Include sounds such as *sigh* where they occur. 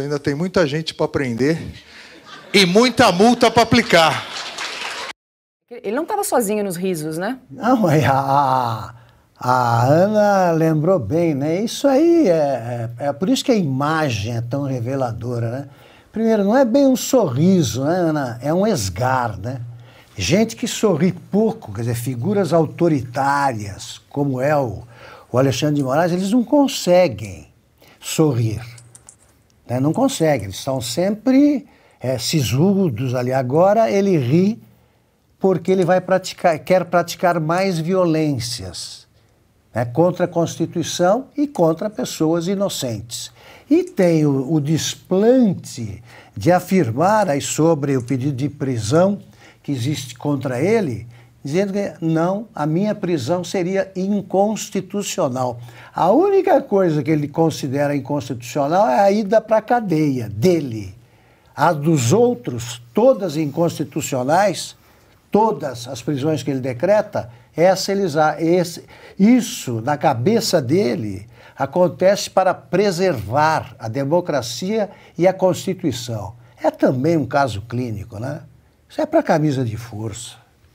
ainda tem muita gente para aprender e *laughs* muita multa para aplicar. Ele não estava sozinho nos risos, né? Não, a, a Ana lembrou bem, né? Isso aí é, é, é, por isso que a imagem é tão reveladora, né? Primeiro, não é bem um sorriso, né, Ana? É um esgar, né? Gente que sorri pouco, quer dizer, figuras autoritárias, como é o, o Alexandre de Moraes, eles não conseguem sorrir. Né? Não consegue, eles estão sempre é, sisudos ali. Agora ele ri porque ele vai praticar, quer praticar mais violências né? contra a Constituição e contra pessoas inocentes. E tem o, o desplante de afirmar aí sobre o pedido de prisão que existe contra ele, dizendo que não, a minha prisão seria inconstitucional. A única coisa que ele considera inconstitucional é a ida para a cadeia dele. A dos outros, todas inconstitucionais, todas as prisões que ele decreta, essa eles, esse, isso na cabeça dele acontece para preservar a democracia e a Constituição. É também um caso clínico, né? Isso é para camisa de força.